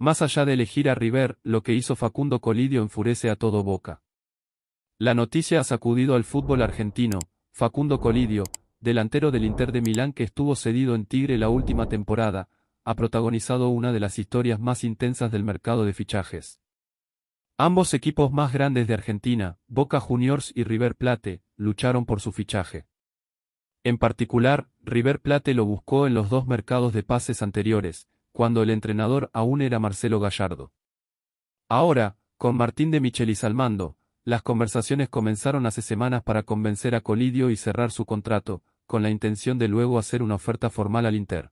Más allá de elegir a River, lo que hizo Facundo Colidio enfurece a todo Boca. La noticia ha sacudido al fútbol argentino. Facundo Colidio, delantero del Inter de Milán que estuvo cedido en Tigre la última temporada, ha protagonizado una de las historias más intensas del mercado de fichajes. Ambos equipos más grandes de Argentina, Boca Juniors y River Plate, lucharon por su fichaje. En particular, River Plate lo buscó en los dos mercados de pases anteriores, cuando el entrenador aún era Marcelo Gallardo. Ahora, con Martín de Michelis al mando, las conversaciones comenzaron hace semanas para convencer a Colidio y cerrar su contrato, con la intención de luego hacer una oferta formal al Inter.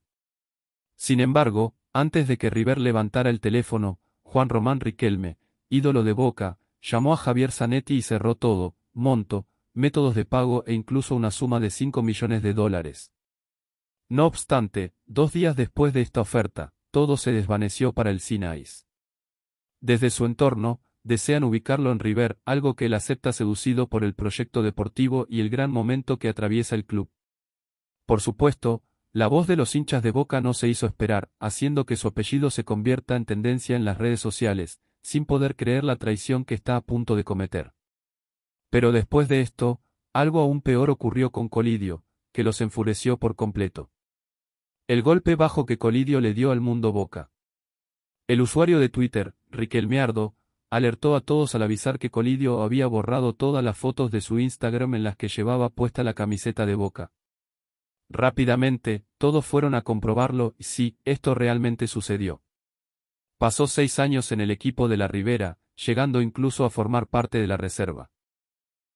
Sin embargo, antes de que River levantara el teléfono, Juan Román Riquelme, ídolo de Boca, llamó a Javier Zanetti y cerró todo, monto, métodos de pago e incluso una suma de 5 millones de dólares. No obstante, dos días después de esta oferta, todo se desvaneció para el Sinais. Desde su entorno, desean ubicarlo en River, algo que él acepta seducido por el proyecto deportivo y el gran momento que atraviesa el club. Por supuesto, la voz de los hinchas de Boca no se hizo esperar, haciendo que su apellido se convierta en tendencia en las redes sociales, sin poder creer la traición que está a punto de cometer. Pero después de esto, algo aún peor ocurrió con Colidio, que los enfureció por completo. El golpe bajo que Colidio le dio al mundo Boca. El usuario de Twitter, Riquelmeardo, alertó a todos al avisar que Colidio había borrado todas las fotos de su Instagram en las que llevaba puesta la camiseta de Boca. Rápidamente, todos fueron a comprobarlo y sí, esto realmente sucedió. Pasó seis años en el equipo de la Ribera, llegando incluso a formar parte de la reserva.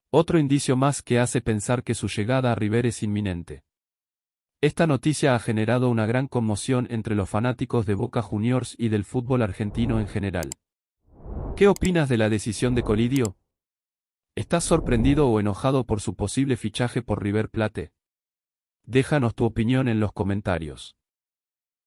Otro indicio más que hace pensar que su llegada a River es inminente. Esta noticia ha generado una gran conmoción entre los fanáticos de Boca Juniors y del fútbol argentino en general. ¿Qué opinas de la decisión de Colidio? ¿Estás sorprendido o enojado por su posible fichaje por River Plate? Déjanos tu opinión en los comentarios.